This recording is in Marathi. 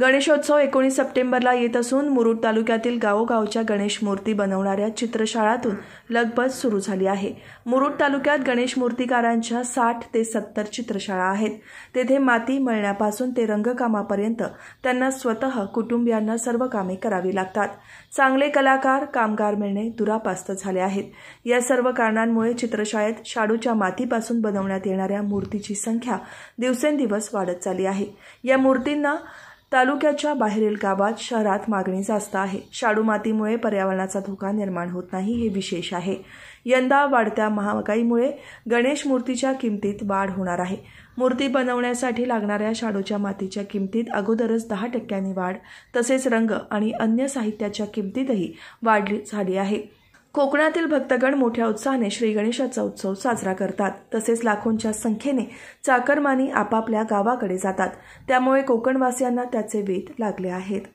गणेशोत्सव एकोणीस सप्टेंबरला येत असून मुरुड तालुक्यातील गावोगावच्या गणेश मूर्ती बनवणाऱ्या चित्रशाळातून लगबग सुरू झाली आहे मुरुड तालुक्यात गणेश मूर्तीकारांच्या साठ ते सत्तर चित्रशाळा आहेत तेथे माती मळण्यापासून ते रंगकामापर्यंत त्यांना स्वतः कुटुंबियांना सर्व कामे करावी लागतात चांगले कलाकार कामगार मिळणे दुरापास्त झाले आहेत या सर्व कारणांमुळे चित्रशाळेत शाडूच्या मातीपासून बनवण्यात येणाऱ्या मूर्तीची संख्या दिवसेंदिवस वाढत चालली आहे या मूर्तींना तालुक्याच्या बाहेरील गावात शहरात मागणी जास्त आहे शाडू मातीमुळे पर्यावरणाचा धोका निर्माण होत नाही हे विशेष आहे यंदा वाढत्या महागाईमुळे गणेश मूर्तीच्या किमतीत वाढ होणार आहे मूर्ती बनवण्यासाठी लागणाऱ्या शाडूच्या मातीच्या किमतीत अगोदरच दहा टक्क्यांनी वाढ तसेच रंग आणि अन्य साहित्याच्या किमतीतही वाढ झाली आहे कोकणातील भक्तगण मोठ्या उत्साहाने श्री गणेशाचा उत्सव साजरा करतात तसेच लाखोंच्या संख्येने चाकरमानी आपापल्या गावाकडे जातात त्यामुळे कोकणवासियांना त्याचे वेध लागले आहेत